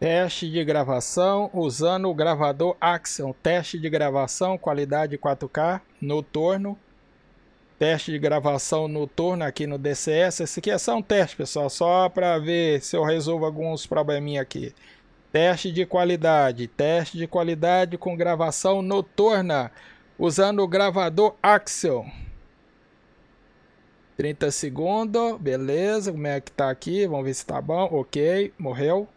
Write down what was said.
Teste de gravação usando o gravador Axion. Teste de gravação, qualidade 4K, noturno. Teste de gravação noturno aqui no DCS. Esse aqui é só um teste, pessoal, só para ver se eu resolvo alguns probleminha aqui. Teste de qualidade. Teste de qualidade com gravação noturna usando o gravador Axion. 30 segundos, beleza. Como é que tá aqui? Vamos ver se tá bom. Ok, morreu.